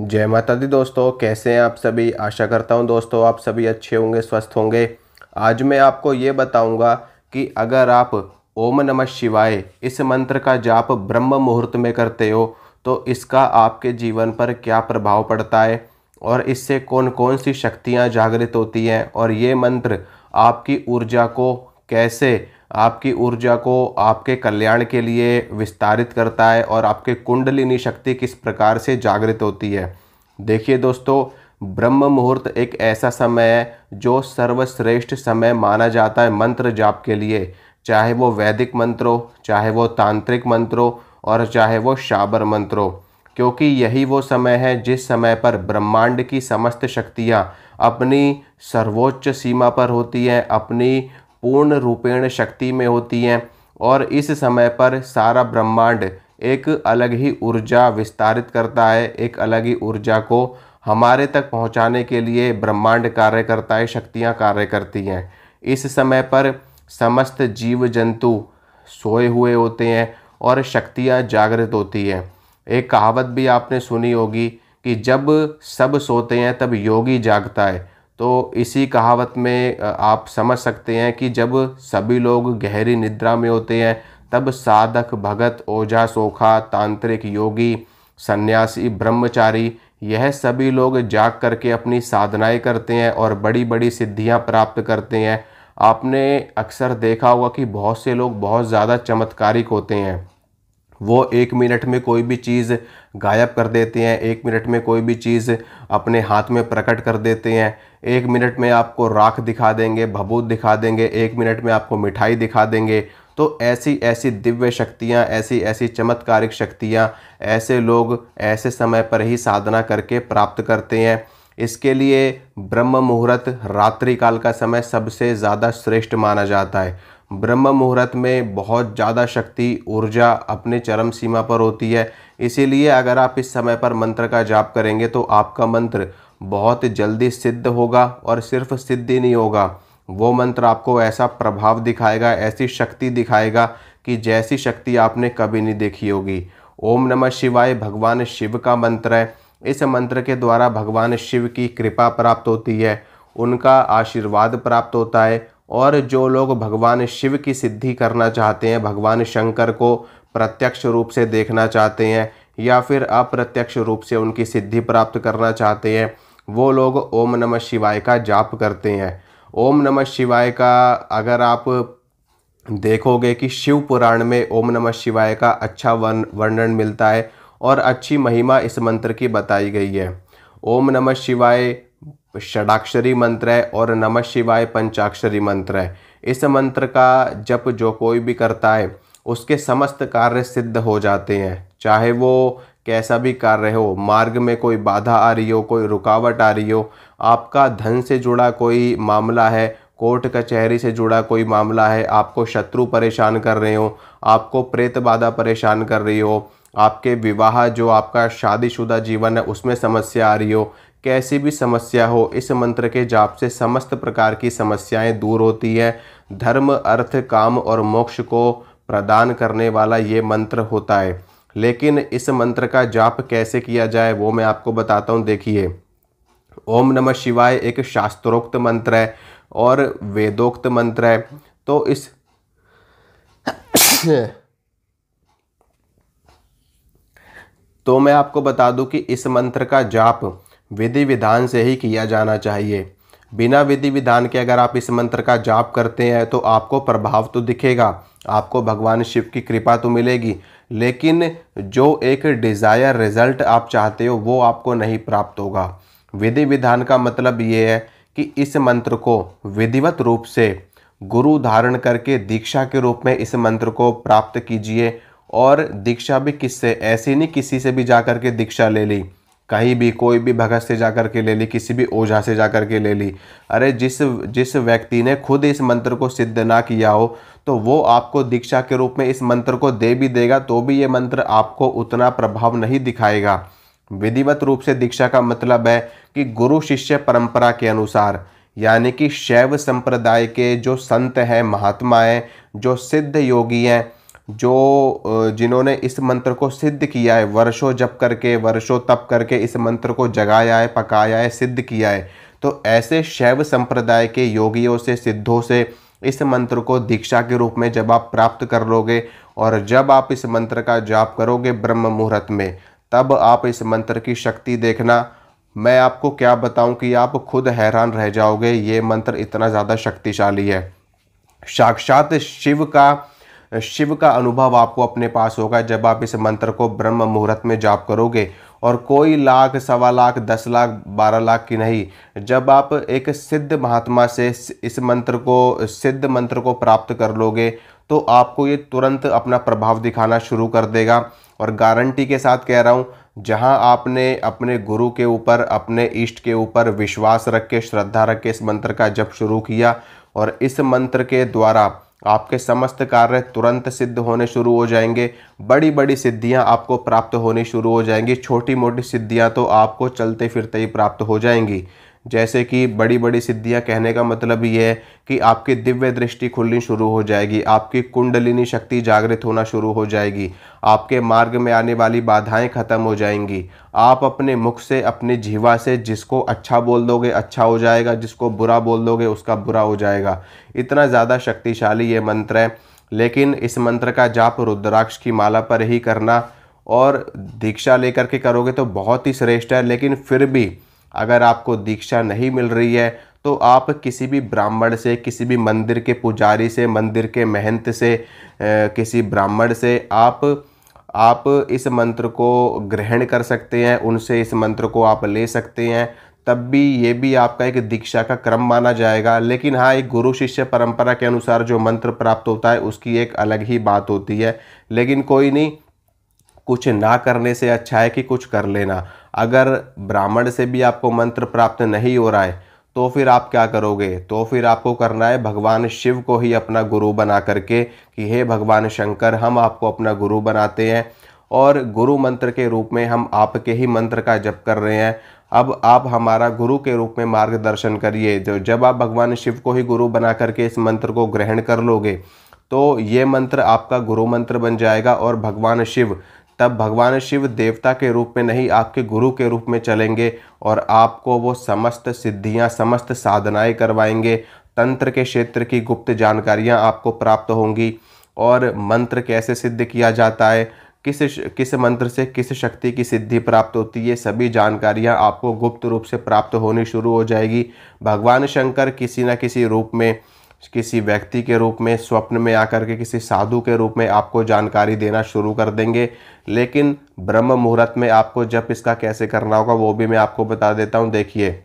जय माता दी दोस्तों कैसे हैं आप सभी आशा करता हूं दोस्तों आप सभी अच्छे होंगे स्वस्थ होंगे आज मैं आपको ये बताऊंगा कि अगर आप ओम नमः शिवाय इस मंत्र का जाप ब्रह्म मुहूर्त में करते हो तो इसका आपके जीवन पर क्या प्रभाव पड़ता है और इससे कौन कौन सी शक्तियाँ जागृत होती हैं और ये मंत्र आपकी ऊर्जा को कैसे आपकी ऊर्जा को आपके कल्याण के लिए विस्तारित करता है और आपके कुंडलिनी शक्ति किस प्रकार से जागृत होती है देखिए दोस्तों ब्रह्म मुहूर्त एक ऐसा समय है जो सर्वश्रेष्ठ समय माना जाता है मंत्र जाप के लिए चाहे वो वैदिक हो चाहे वो तांत्रिक हो और चाहे वो शाबर हो क्योंकि यही वो समय है जिस समय पर ब्रह्मांड की समस्त शक्तियाँ अपनी सर्वोच्च सीमा पर होती हैं अपनी पूर्ण रूपेण शक्ति में होती हैं और इस समय पर सारा ब्रह्मांड एक अलग ही ऊर्जा विस्तारित करता है एक अलग ही ऊर्जा को हमारे तक पहुंचाने के लिए ब्रह्मांड कार्य करता है शक्तियां कार्य करती हैं इस समय पर समस्त जीव जंतु सोए हुए होते हैं और शक्तियां जागृत होती हैं एक कहावत भी आपने सुनी होगी कि जब सब सोते हैं तब योगी जागता है तो इसी कहावत में आप समझ सकते हैं कि जब सभी लोग गहरी निद्रा में होते हैं तब साधक भगत ओझा सोखा तांत्रिक योगी सन्यासी ब्रह्मचारी यह सभी लोग जाग करके अपनी साधनाएं करते हैं और बड़ी बड़ी सिद्धियां प्राप्त करते हैं आपने अक्सर देखा होगा कि बहुत से लोग बहुत ज़्यादा चमत्कारिक होते हैं वो एक मिनट में कोई भी चीज़ गायब कर देते हैं एक मिनट में कोई भी चीज़ अपने हाथ में प्रकट कर देते हैं एक मिनट में आपको राख दिखा देंगे भभूत दिखा देंगे एक मिनट में आपको मिठाई दिखा देंगे तो ऐसी ऐसी दिव्य शक्तियाँ ऐसी ऐसी चमत्कारिक शक्तियाँ ऐसे लोग ऐसे समय पर ही साधना करके प्राप्त करते हैं इसके लिए ब्रह्म मुहूर्त रात्रि काल का समय सबसे ज़्यादा श्रेष्ठ माना जाता है ब्रह्म मुहूर्त में बहुत ज़्यादा शक्ति ऊर्जा अपने चरम सीमा पर होती है इसीलिए अगर आप इस समय पर मंत्र का जाप करेंगे तो आपका मंत्र बहुत जल्दी सिद्ध होगा और सिर्फ सिद्ध ही नहीं होगा वो मंत्र आपको ऐसा प्रभाव दिखाएगा ऐसी शक्ति दिखाएगा कि जैसी शक्ति आपने कभी नहीं देखी होगी ओम नमः शिवाय भगवान शिव का मंत्र है इस मंत्र के द्वारा भगवान शिव की कृपा प्राप्त होती है उनका आशीर्वाद प्राप्त होता है और जो लोग भगवान शिव की सिद्धि करना चाहते हैं भगवान शंकर को प्रत्यक्ष रूप से देखना चाहते हैं या फिर अप्रत्यक्ष रूप से उनकी सिद्धि प्राप्त करना चाहते हैं वो लोग ओम नमः शिवाय का जाप करते हैं ओम नमः शिवाय का अगर आप देखोगे कि शिव पुराण में ओम नमः शिवाय का अच्छा वर्णन मिलता है और अच्छी महिमा इस मंत्र की बताई गई है ओम नमः शिवाय षडाक्षरी मंत्र है और नमः शिवाय पंचाक्षरी मंत्र है इस मंत्र का जप जो कोई भी करता है उसके समस्त कार्य सिद्ध हो जाते हैं चाहे वो कैसा भी कार्य हो मार्ग में कोई बाधा आ रही हो कोई रुकावट आ रही हो आपका धन से जुड़ा कोई मामला है कोर्ट कचहरी से जुड़ा कोई मामला है आपको शत्रु परेशान कर रहे हो आपको प्रेत बाधा परेशान कर रही हो आपके विवाह जो आपका शादीशुदा जीवन है उसमें समस्या आ रही हो कैसी भी समस्या हो इस मंत्र के जाप से समस्त प्रकार की समस्याएं दूर होती है धर्म अर्थ काम और मोक्ष को प्रदान करने वाला ये मंत्र होता है लेकिन इस मंत्र का जाप कैसे किया जाए वो मैं आपको बताता हूँ देखिए ओम नमः शिवाय एक शास्त्रोक्त मंत्र है और वेदोक्त मंत्र है तो इस तो मैं आपको बता दूं कि इस मंत्र का जाप विधि विधान से ही किया जाना चाहिए बिना विधि विधान के अगर आप इस मंत्र का जाप करते हैं तो आपको प्रभाव तो दिखेगा आपको भगवान शिव की कृपा तो मिलेगी लेकिन जो एक डिज़ायर रिज़ल्ट आप चाहते हो वो आपको नहीं प्राप्त होगा विधि विधान का मतलब ये है कि इस मंत्र को विधिवत रूप से गुरु धारण करके दीक्षा के रूप में इस मंत्र को प्राप्त कीजिए और दीक्षा भी किससे ऐसी नहीं किसी से भी जा कर के दीक्षा ले ली कहीं भी कोई भी भगत से जा कर के ले ली किसी भी ओझा से जा कर के ले ली अरे जिस जिस व्यक्ति ने खुद इस मंत्र को सिद्ध ना किया हो तो वो आपको दीक्षा के रूप में इस मंत्र को दे भी देगा तो भी ये मंत्र आपको उतना प्रभाव नहीं दिखाएगा विधिवत रूप से दीक्षा का मतलब है कि गुरु शिष्य परंपरा के अनुसार यानी कि शैव संप्रदाय के जो संत हैं महात्मा हैं जो सिद्ध योगी हैं जो जिन्होंने इस मंत्र को सिद्ध किया है वर्षों जप करके वर्षों तप करके इस मंत्र को जगाया है पकाया है सिद्ध किया है तो ऐसे शैव संप्रदाय के योगियों से सिद्धों से इस मंत्र को दीक्षा के रूप में जब आप प्राप्त कर लोगे और जब आप इस मंत्र का जाप करोगे ब्रह्म मुहूर्त में तब आप इस मंत्र की शक्ति देखना मैं आपको क्या बताऊं कि आप खुद हैरान रह जाओगे ये मंत्र इतना ज़्यादा शक्तिशाली है साक्षात शिव का शिव का अनुभव आपको अपने पास होगा जब आप इस मंत्र को ब्रह्म मुहूर्त में जाप करोगे और कोई लाख सवा लाख दस लाख बारह लाख की नहीं जब आप एक सिद्ध महात्मा से इस मंत्र को सिद्ध मंत्र को प्राप्त कर लोगे तो आपको ये तुरंत अपना प्रभाव दिखाना शुरू कर देगा और गारंटी के साथ कह रहा हूँ जहाँ आपने अपने गुरु के ऊपर अपने इष्ट के ऊपर विश्वास रख के श्रद्धा रख के इस मंत्र का जप शुरू किया और इस मंत्र के द्वारा आपके समस्त कार्य तुरंत सिद्ध होने शुरू हो जाएंगे बड़ी बड़ी सिद्धियां आपको प्राप्त होनी शुरू हो जाएंगी छोटी मोटी सिद्धियां तो आपको चलते फिरते ही प्राप्त हो जाएंगी जैसे कि बड़ी बड़ी सिद्धियां कहने का मतलब ये है कि आपकी दिव्य दृष्टि खुलनी शुरू हो जाएगी आपकी कुंडलिनी शक्ति जागृत होना शुरू हो जाएगी आपके मार्ग में आने वाली बाधाएं खत्म हो जाएंगी आप अपने मुख से अपने जीवा से जिसको अच्छा बोल दोगे अच्छा हो जाएगा जिसको बुरा बोल दोगे उसका बुरा हो जाएगा इतना ज़्यादा शक्तिशाली ये मंत्र है लेकिन इस मंत्र का जाप रुद्राक्ष की माला पर ही करना और दीक्षा लेकर के करोगे तो बहुत ही श्रेष्ठ है लेकिन फिर भी अगर आपको दीक्षा नहीं मिल रही है तो आप किसी भी ब्राह्मण से किसी भी मंदिर के पुजारी से मंदिर के महंत से किसी ब्राह्मण से आप आप इस मंत्र को ग्रहण कर सकते हैं उनसे इस मंत्र को आप ले सकते हैं तब भी ये भी आपका एक दीक्षा का क्रम माना जाएगा लेकिन हाँ एक गुरु शिष्य परंपरा के अनुसार जो मंत्र प्राप्त होता है उसकी एक अलग ही बात होती है लेकिन कोई नहीं कुछ ना करने से अच्छा है कि कुछ कर लेना अगर ब्राह्मण से भी आपको मंत्र प्राप्त नहीं हो रहा है तो फिर आप क्या करोगे तो फिर आपको करना है भगवान शिव को ही अपना गुरु बना करके कि हे भगवान शंकर हम आपको अपना गुरु बनाते हैं और गुरु मंत्र के रूप में हम आपके ही मंत्र का जप कर रहे हैं अब आप हमारा गुरु के रूप में मार्गदर्शन करिए जो जब आप भगवान शिव को ही गुरु बना करके इस मंत्र को ग्रहण कर लोगे तो ये मंत्र आपका गुरु मंत्र बन जाएगा और भगवान शिव तब भगवान शिव देवता के रूप में नहीं आपके गुरु के रूप में चलेंगे और आपको वो समस्त सिद्धियां समस्त साधनाएं करवाएंगे तंत्र के क्षेत्र की गुप्त जानकारियां आपको प्राप्त होंगी और मंत्र कैसे सिद्ध किया जाता है किस किस मंत्र से किस शक्ति की सिद्धि प्राप्त होती है सभी जानकारियां आपको गुप्त रूप से प्राप्त होनी शुरू हो जाएगी भगवान शंकर किसी न किसी रूप में किसी व्यक्ति के रूप में स्वप्न में आकर के किसी साधु के रूप में आपको जानकारी देना शुरू कर देंगे लेकिन ब्रह्म मुहूर्त में आपको जब इसका कैसे करना होगा वो भी मैं आपको बता देता हूँ देखिए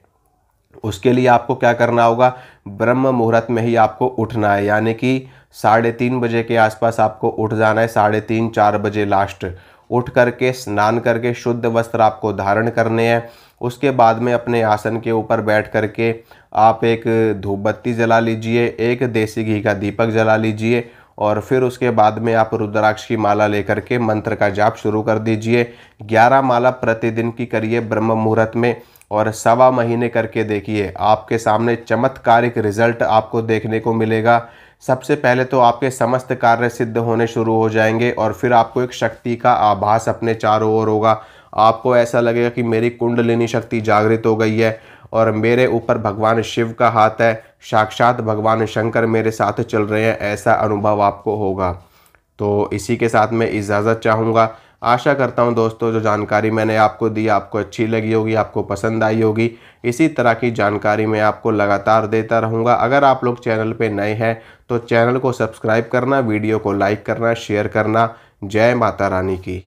उसके लिए आपको क्या करना होगा ब्रह्म मुहूर्त में ही आपको उठना है यानी कि साढ़े तीन बजे के आसपास आपको उठ जाना है साढ़े तीन चार बजे लास्ट उठ करके स्नान करके शुद्ध वस्त्र आपको धारण करने हैं उसके बाद में अपने आसन के ऊपर बैठ करके आप एक धूप बत्ती जला लीजिए एक देसी घी का दीपक जला लीजिए और फिर उसके बाद में आप रुद्राक्ष की माला लेकर के मंत्र का जाप शुरू कर दीजिए ग्यारह माला प्रतिदिन की करिए ब्रह्म मुहूर्त में और सवा महीने करके देखिए आपके सामने चमत्कारिक रिजल्ट आपको देखने को मिलेगा सबसे पहले तो आपके समस्त कार्य सिद्ध होने शुरू हो जाएंगे और फिर आपको एक शक्ति का आभास अपने चारों ओर होगा आपको ऐसा लगेगा कि मेरी कुंडलिनी शक्ति जागृत हो गई है और मेरे ऊपर भगवान शिव का हाथ है साक्षात भगवान शंकर मेरे साथ चल रहे हैं ऐसा अनुभव आपको होगा तो इसी के साथ मैं इजाज़त चाहूँगा आशा करता हूँ दोस्तों जो जानकारी मैंने आपको दी आपको अच्छी लगी होगी आपको पसंद आई होगी इसी तरह की जानकारी मैं आपको लगातार देता रहूँगा अगर आप लोग चैनल पे नए हैं तो चैनल को सब्सक्राइब करना वीडियो को लाइक करना शेयर करना जय माता रानी की